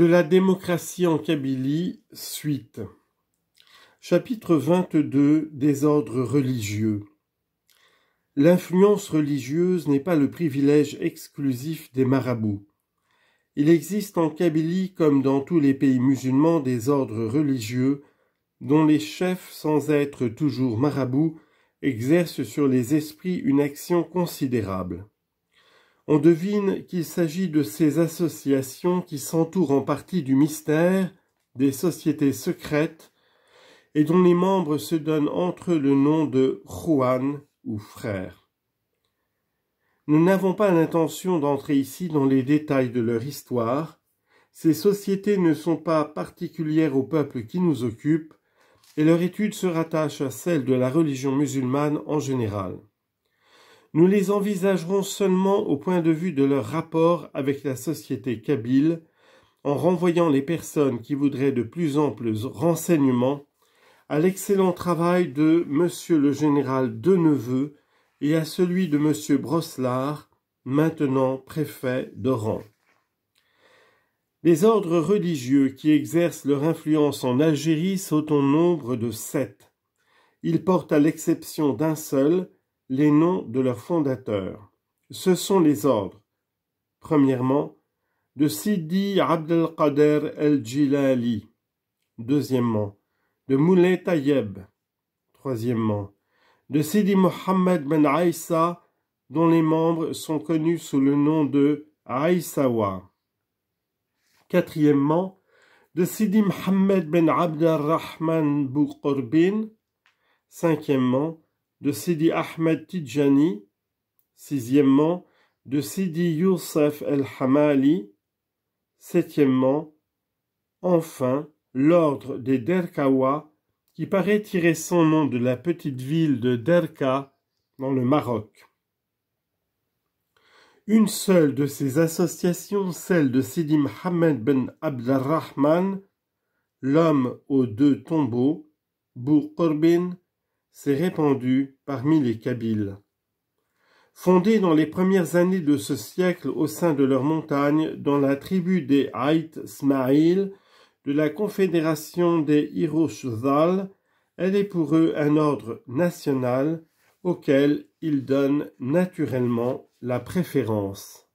de la démocratie en Kabylie, suite. Chapitre 22 ordres religieux. L'influence religieuse n'est pas le privilège exclusif des marabouts. Il existe en Kabylie comme dans tous les pays musulmans des ordres religieux dont les chefs, sans être toujours marabouts, exercent sur les esprits une action considérable on devine qu'il s'agit de ces associations qui s'entourent en partie du mystère, des sociétés secrètes, et dont les membres se donnent entre eux le nom de Juan ou frères. Nous n'avons pas l'intention d'entrer ici dans les détails de leur histoire. Ces sociétés ne sont pas particulières au peuple qui nous occupe, et leur étude se rattache à celle de la religion musulmane en général. Nous les envisagerons seulement au point de vue de leur rapport avec la société kabyle, en renvoyant les personnes qui voudraient de plus amples renseignements à l'excellent travail de M. le général Deneveux et à celui de M. Brosselard, maintenant préfet d'Oran. Les ordres religieux qui exercent leur influence en Algérie sont au nombre de sept. Ils portent à l'exception d'un seul, les noms de leurs fondateurs. Ce sont les ordres. Premièrement, de Sidi Abdelkader el-Jilali. Deuxièmement, de Moulay Tayeb. Troisièmement, de Sidi Mohammed ben Aïssa, dont les membres sont connus sous le nom de Aïssawa. Quatrièmement, de Sidi Mohammed ben Abd Cinquièmement, de Sidi Ahmed Tidjani, sixièmement, de Sidi Youssef El-Hamali, septièmement, enfin, l'ordre des Derkawa, qui paraît tirer son nom de la petite ville de Derka, dans le Maroc. Une seule de ces associations, celle de Sidi Mohammed ben Abdelrahman, l'homme aux deux tombeaux, s'est répandue parmi les Kabyles. Fondée dans les premières années de ce siècle au sein de leurs montagnes, dans la tribu des Haït Smaïl, de la confédération des Hiroshzal, elle est pour eux un ordre national auquel ils donnent naturellement la préférence.